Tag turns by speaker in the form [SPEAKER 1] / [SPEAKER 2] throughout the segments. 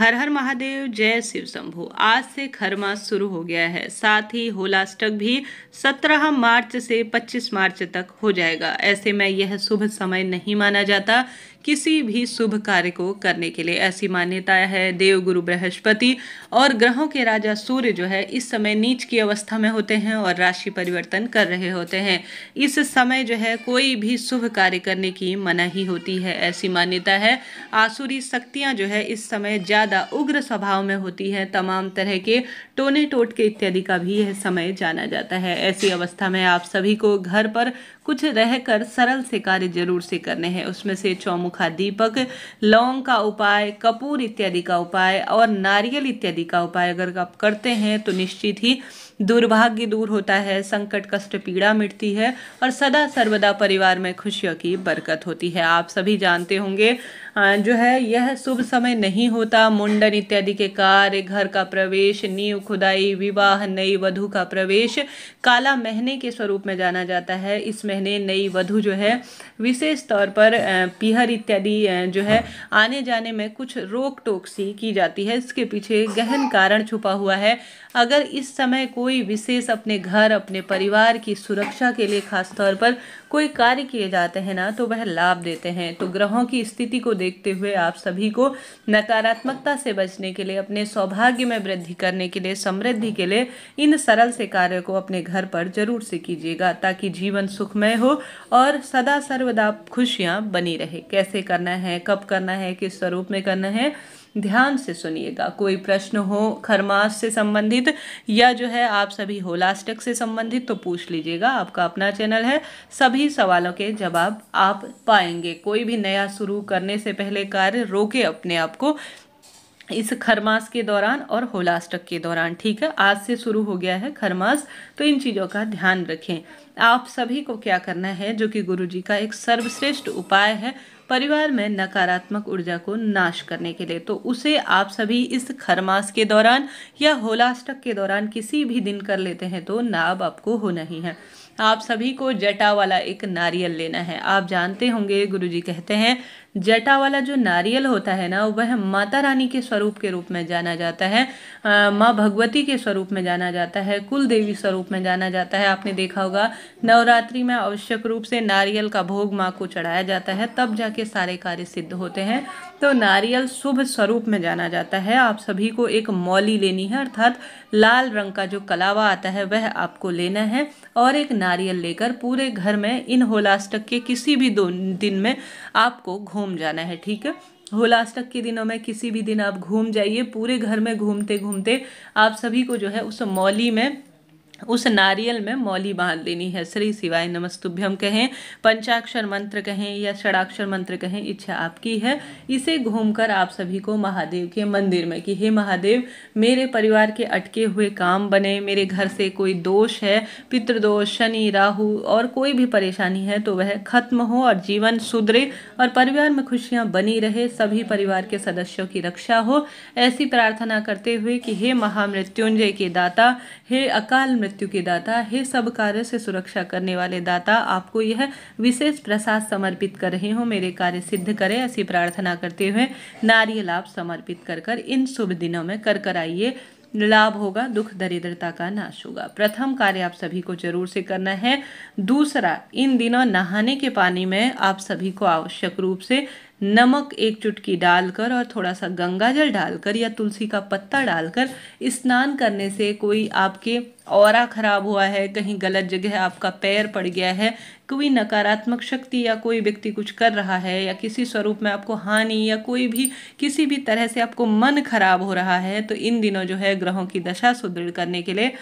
[SPEAKER 1] हर हर महादेव जय शिव शंभु आज से खरमा शुरू हो गया है साथ ही होलाष्टक भी 17 मार्च से 25 मार्च तक हो जाएगा ऐसे में यह शुभ समय नहीं माना जाता किसी भी शुभ कार्य को करने के लिए ऐसी मान्यता है देवगुरु बृहस्पति और ग्रहों के राजा सूर्य जो है इस समय नीच की अवस्था में होते हैं और राशि परिवर्तन कर रहे होते हैं इस समय जो है कोई भी शुभ कार्य करने की मनाही होती है ऐसी मान्यता है आसुरी शक्तियाँ जो है इस समय ज़्यादा उग्र स्वभाव में होती है तमाम तरह के टोने टोटके इत्यादि का भी यह समय जाना जाता है ऐसी अवस्था में आप सभी को घर पर कुछ रहकर सरल से कार्य जरूर से करने हैं उसमें से चौमुख गौमुखा दीपक लौंग का उपाय कपूर इत्यादि का उपाय और नारियल इत्यादि का उपाय अगर आप करते हैं तो निश्चित ही दुर्भाग्य दूर होता है संकट कष्ट पीड़ा मिटती है और सदा सर्वदा परिवार में खुशियों की बरकत होती है आप सभी जानते होंगे जो है यह शुभ समय नहीं होता मुंडन इत्यादि के कार्य घर का प्रवेश नींव खुदाई विवाह नई वधु का प्रवेश काला महीने के स्वरूप में जाना जाता है इस महीने नई वधु जो है विशेष तौर पर पीहर इत्यादि जो है आने जाने में कुछ रोक टोक सी की जाती है इसके पीछे गहन कारण छुपा हुआ है अगर इस समय कोई विशेष अपने घर अपने परिवार की सुरक्षा के लिए खासतौर पर कोई कार्य किए जाते हैं ना तो वह लाभ देते हैं तो ग्रहों की स्थिति को देखते हुए आप सभी को नकारात्मकता से बचने के लिए अपने सौभाग्य में वृद्धि करने के लिए समृद्धि के लिए इन सरल से कार्यों को अपने घर पर जरूर से कीजिएगा ताकि जीवन सुखमय हो और सदा सर्वदा खुशियाँ बनी रहे कैसे करना है कब करना है किस स्वरूप में करना है ध्यान से सुनिएगा कोई प्रश्न हो खरमास से संबंधित या जो है आप सभी होलास्टिक से संबंधित तो पूछ लीजिएगा आपका अपना चैनल है सभी सवालों के जवाब आप पाएंगे कोई भी नया शुरू करने से पहले कार्य रोके अपने आप को इस खरमास के दौरान और होलास्टक के दौरान ठीक है आज से शुरू हो गया है खरमास तो इन चीज़ों का ध्यान रखें आप सभी को क्या करना है जो कि गुरु जी का एक सर्वश्रेष्ठ उपाय है परिवार में नकारात्मक ऊर्जा को नाश करने के लिए तो उसे आप सभी इस खरमास के दौरान या होलाष्टक के दौरान किसी भी दिन कर लेते हैं तो नाभ आपको हो नहीं है आप सभी को जटा वाला एक नारियल लेना है आप जानते होंगे गुरु जी कहते हैं जटा वाला जो नारियल होता है ना वह माता रानी के स्वरूप के रूप में जाना जाता है माँ भगवती के स्वरूप में जाना जाता है कुल देवी स्वरूप में जाना जाता है आपने देखा होगा नवरात्रि में आवश्यक रूप से नारियल का भोग माँ को चढ़ाया जाता है तब जाके सारे कार्य सिद्ध होते हैं तो नारियल शुभ स्वरूप में जाना जाता है आप सभी को एक मौली लेनी है अर्थात लाल रंग का जो कलावा आता है वह आपको लेना है और एक नारियल लेकर पूरे घर में इन होलास्टक के किसी भी दो दिन में आपको घूम घूम जाना है ठीक है होलास्टक के दिनों में किसी भी दिन आप घूम जाइए पूरे घर में घूमते घूमते आप सभी को जो है उस मौली में उस नारियल में मौली बांध देनी है श्री शिवाय नमस्तुभ्यम कहें पंचाक्षर मंत्र कहें या षडाक्षर मंत्र कहें इच्छा आपकी है इसे घूमकर आप सभी को महादेव के मंदिर में कि हे महादेव मेरे परिवार के अटके हुए काम बने मेरे घर से कोई दोष है पितृदोष शनि राहु और कोई भी परेशानी है तो वह खत्म हो और जीवन सुधरे और परिवार में खुशियाँ बनी रहे सभी परिवार के सदस्यों की रक्षा हो ऐसी प्रार्थना करते हुए कि हे महामृत्युंजय के दाता हे अकाल मृत्यु मृत्यु के दाता हे सब कार्य से सुरक्षा करने वाले दाता आपको यह विशेष प्रसाद समर्पित कर रहे हो मेरे कार्य सिद्ध करें ऐसी प्रार्थना करते हुए नारियल आप समर्पित कर कर इन शुभ दिनों में कर कर आइए लाभ होगा दुख दरिद्रता का नाश होगा प्रथम कार्य आप सभी को जरूर से करना है दूसरा इन दिनों नहाने के पानी में आप सभी को आवश्यक रूप से नमक एक चुटकी डालकर और थोड़ा सा गंगा जल डालकर या तुलसी का पत्ता डालकर स्नान करने से कोई आपके और खराब हुआ है कहीं गलत जगह आपका पैर पड़ गया है कोई नकारात्मक शक्ति या कोई व्यक्ति कुछ कर रहा है या किसी स्वरूप में आपको हानि या कोई भी किसी भी तरह से आपको मन खराब हो रहा है तो इन दिनों जो है ग्रहों की दशा सुदृढ़ करने के लिए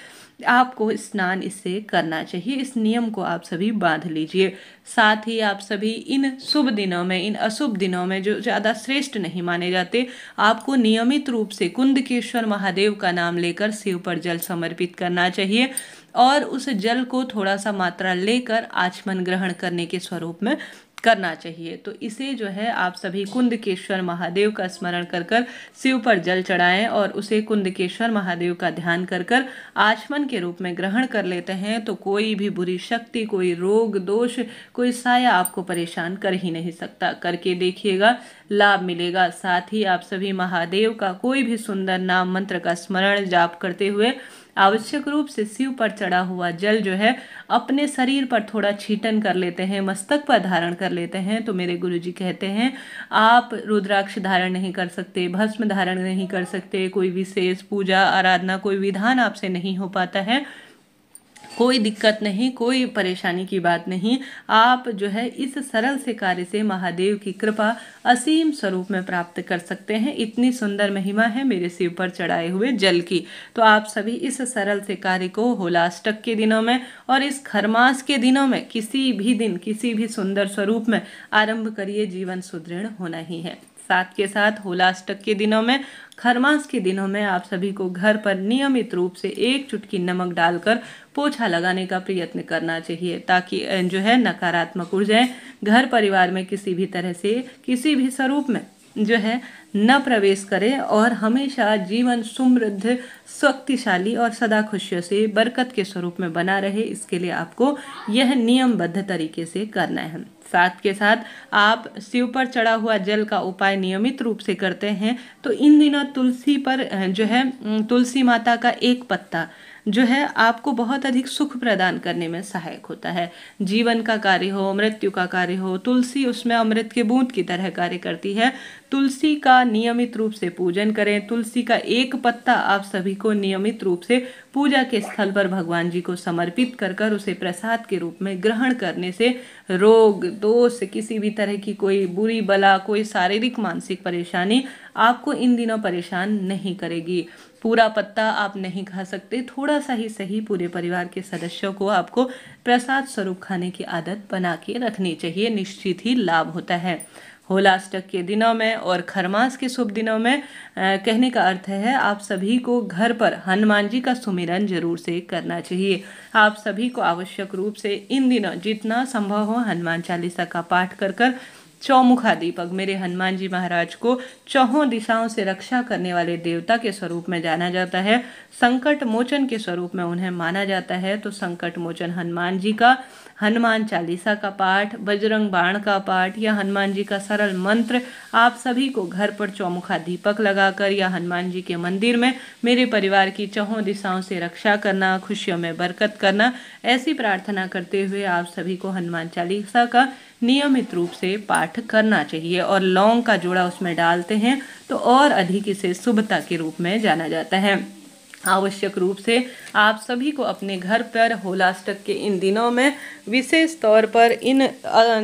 [SPEAKER 1] आपको स्नान इससे करना चाहिए इस नियम को आप सभी बांध लीजिए साथ ही आप सभी इन शुभ दिनों में इन अशुभ दिनों में जो ज़्यादा श्रेष्ठ नहीं माने जाते आपको नियमित रूप से कुंदकेश्वर महादेव का नाम लेकर शिव पर जल समर्पित करना चाहिए और उस जल को थोड़ा सा मात्रा लेकर आचमन ग्रहण करने के स्वरूप में करना चाहिए तो इसे जो है आप सभी कुंदकेश्वर महादेव का स्मरण कर कर शिव पर जल चढ़ाएं और उसे कुंदकेश्वर महादेव का ध्यान कर कर आचमन के रूप में ग्रहण कर लेते हैं तो कोई भी बुरी शक्ति कोई रोग दोष कोई साया आपको परेशान कर ही नहीं सकता करके देखिएगा लाभ मिलेगा साथ ही आप सभी महादेव का कोई भी सुंदर नाम मंत्र का स्मरण जाप करते हुए आवश्यक रूप से शिव पर चढ़ा हुआ जल जो है अपने शरीर पर थोड़ा छीटन कर लेते हैं मस्तक पर धारण कर लेते हैं तो मेरे गुरु जी कहते हैं आप रुद्राक्ष धारण नहीं कर सकते भस्म धारण नहीं कर सकते कोई विशेष पूजा आराधना कोई विधान आपसे नहीं हो पाता है कोई दिक्कत नहीं कोई परेशानी की बात नहीं आप जो है इस सरल से कार्य से महादेव की कृपा असीम स्वरूप में प्राप्त कर सकते हैं इतनी सुंदर महिमा है मेरे शिव पर चढ़ाए हुए जल की तो आप सभी इस सरल से कार्य को होलाष्टक के दिनों में और इस खरमास के दिनों में किसी भी दिन किसी भी सुंदर स्वरूप में आरंभ करिए जीवन सुदृढ़ होना ही है साथ के साथ होलाष्टक के दिनों में खरमास के दिनों में आप सभी को घर पर नियमित रूप से एक चुटकी नमक डालकर पोछा लगाने का प्रयत्न करना चाहिए ताकि जो है नकारात्मक ऊर्जाएं घर परिवार में किसी भी तरह से किसी भी स्वरूप में जो है न प्रवेश करें और हमेशा जीवन समृद्ध शक्तिशाली और सदा खुशियों से बरकत के स्वरूप में बना रहे इसके लिए आपको यह नियमबद्ध तरीके से करना है साथ के साथ आप शिव पर चढ़ा हुआ जल का उपाय नियमित रूप से करते हैं तो इन दिनों तुलसी पर जो है तुलसी माता का एक पत्ता जो है आपको बहुत अधिक सुख प्रदान करने में सहायक होता है जीवन का कार्य हो मृत्यु का कार्य हो तुलसी उसमें अमृत के बूंद की तरह कार्य करती है तुलसी का नियमित रूप से पूजन करें तुलसी का एक पत्ता आप सभी को नियमित रूप से पूजा के स्थल पर भगवान जी को समर्पित कर कर उसे प्रसाद के रूप में ग्रहण करने से रोग दोष किसी भी तरह की कोई बुरी बला कोई शारीरिक मानसिक परेशानी आपको इन दिनों परेशान नहीं करेगी पूरा पत्ता आप नहीं खा सकते थोड़ा सा ही सही पूरे परिवार के सदस्यों को आपको प्रसाद स्वरूप खाने की आदत बना के रखनी चाहिए निश्चित ही लाभ होता है होलाष्टक के दिनों में और खरमास के शुभ दिनों में आ, कहने का अर्थ है आप सभी को घर पर हनुमान जी का सुमिरन जरूर से करना चाहिए आप सभी को आवश्यक रूप से इन दिनों जितना संभव हो हनुमान चालीसा का पाठ कर कर चौमुखा दीपक मेरे हनुमान जी महाराज को चौहों दिशाओं से रक्षा करने वाले देवता के स्वरूप में जाना जाता है संकट मोचन के स्वरूप में उन्हें माना जाता है तो संकट मोचन हनुमान जी का हनुमान चालीसा का पाठ बजरंग बाण का पाठ या हनुमान जी का सरल मंत्र आप सभी को घर पर चौमुखा दीपक लगाकर या हनुमान जी के मंदिर में मेरे परिवार की चौहों दिशाओं से रक्षा करना खुशियों में बरकत करना ऐसी प्रार्थना करते हुए आप सभी को हनुमान चालीसा का नियमित रूप से पाठ करना चाहिए और लौंग का जोड़ा उसमें डालते हैं तो और अधिक इसे शुभता के रूप में जाना जाता है आवश्यक रूप से आप सभी को अपने घर पर होलाष्टक के इन दिनों में विशेष तौर पर इन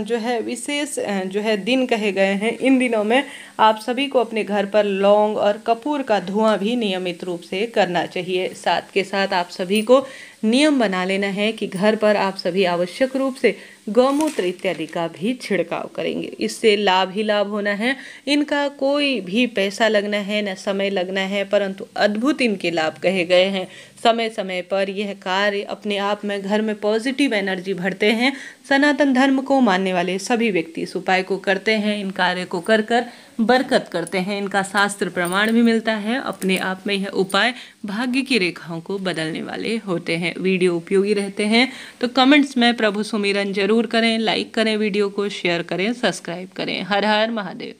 [SPEAKER 1] जो है विशेष जो है दिन कहे गए हैं इन दिनों में आप सभी को अपने घर पर लौंग और कपूर का धुआं भी नियमित रूप से करना चाहिए साथ के साथ आप सभी को नियम बना लेना है कि घर पर आप सभी आवश्यक रूप से गौमूत्र इत्यादि का भी छिड़काव करेंगे इससे लाभ ही लाभ होना है इनका कोई भी पैसा लगना है न समय लगना है परंतु अद्भुत इनके लाभ कहे गए हैं समय समय पर यह कार्य अपने आप में घर में पॉजिटिव एनर्जी भरते हैं सनातन धर्म को मानने वाले सभी व्यक्ति इस उपाय को करते हैं इन कार्य को कर कर बरकत करते हैं इनका शास्त्र प्रमाण भी मिलता है अपने आप में यह उपाय भाग्य की रेखाओं को बदलने वाले होते हैं वीडियो उपयोगी रहते हैं तो कमेंट्स में प्रभु सुमिरन जरूर करें लाइक करें वीडियो को शेयर करें सब्सक्राइब करें हर हर महादेव